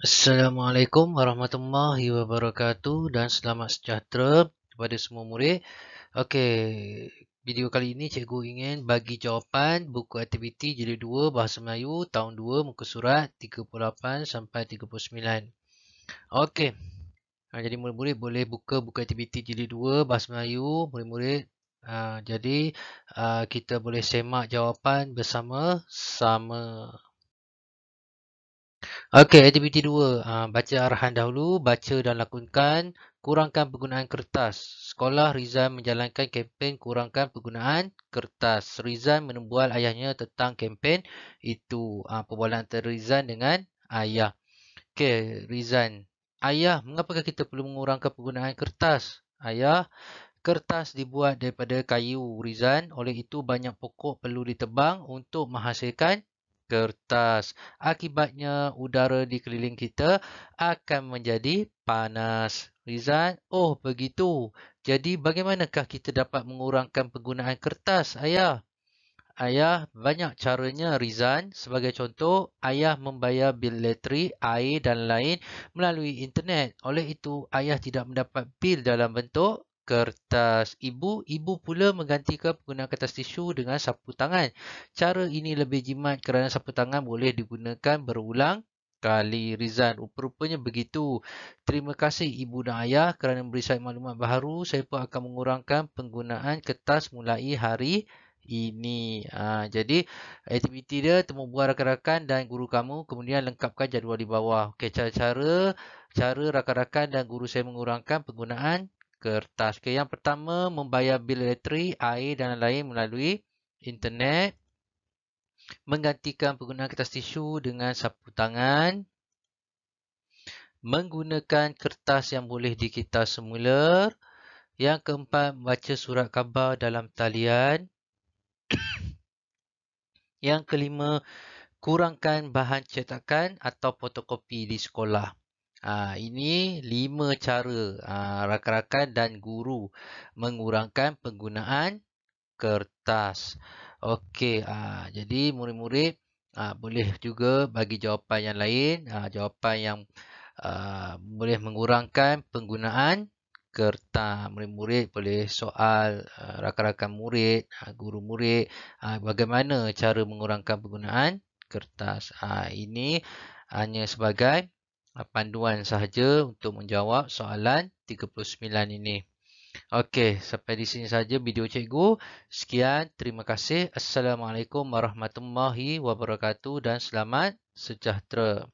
Assalamualaikum warahmatullahi wabarakatuh dan selamat sejahtera kepada semua murid. Okey, video kali ini cikgu ingin bagi jawapan buku aktiviti jilid 2 Bahasa Melayu tahun 2 muka surat 38 sampai 39. Okey. Ha, jadi murid-murid boleh buka buku aktiviti jilid 2 Bahasa Melayu murid-murid. Ha, jadi ha, kita boleh semak jawapan bersama sama. Okey, aktiviti dua. Uh, baca arahan dahulu, baca dan lakukan. kurangkan penggunaan kertas. Sekolah Rizal menjalankan kempen kurangkan penggunaan kertas. Rizal menembual ayahnya tentang kempen itu. Uh, perbualan antara Rizal dengan ayah. Okey, Rizal. Ayah, mengapakah kita perlu mengurangkan penggunaan kertas? Ayah, kertas dibuat daripada kayu, Rizal. Oleh itu, banyak pokok perlu ditebang untuk menghasilkan kertas. Akibatnya udara di keliling kita akan menjadi panas. Rizal, oh begitu. Jadi bagaimanakah kita dapat mengurangkan penggunaan kertas, ayah? Ayah, banyak caranya Rizan. Sebagai contoh, ayah membayar bil elektrik, air dan lain melalui internet. Oleh itu, ayah tidak mendapat bil dalam bentuk kertas ibu. Ibu pula menggantikan penggunaan kertas tisu dengan sapu tangan. Cara ini lebih jimat kerana sapu tangan boleh digunakan berulang kali Rizal. Rupanya begitu. Terima kasih ibu dan ayah kerana memberi saya maklumat baru. Saya pun akan mengurangkan penggunaan kertas mulai hari ini. Ha, jadi, aktiviti dia temu buah rakan-rakan dan guru kamu. Kemudian lengkapkan jadual di bawah. Okay, cara rakan-rakan dan guru saya mengurangkan penggunaan kertas. Okay. Yang pertama, membayar bil elektrik, air dan lain-lain melalui internet. Menggantikan penggunaan kertas tisu dengan sapu tangan. Menggunakan kertas yang boleh dikitar semula. Yang keempat, baca surat khabar dalam talian. yang kelima, kurangkan bahan cetakan atau fotokopi di sekolah. Ha, ini lima cara ha, rakan-rakan dan guru mengurangkan penggunaan kertas. Okey, ha, jadi murid-murid ha, boleh juga bagi jawapan yang lain. Ha, jawapan yang ha, boleh mengurangkan penggunaan kertas. Murid-murid boleh soal rakan-rakan murid, ha, guru murid ha, bagaimana cara mengurangkan penggunaan kertas. Ha, ini hanya sebagai... Ah, panduan sahaja untuk menjawab soalan 39 ini. Okey, sampai di sini saja video cikgu. Sekian, terima kasih. Assalamualaikum warahmatullahi wabarakatuh dan selamat sejahtera.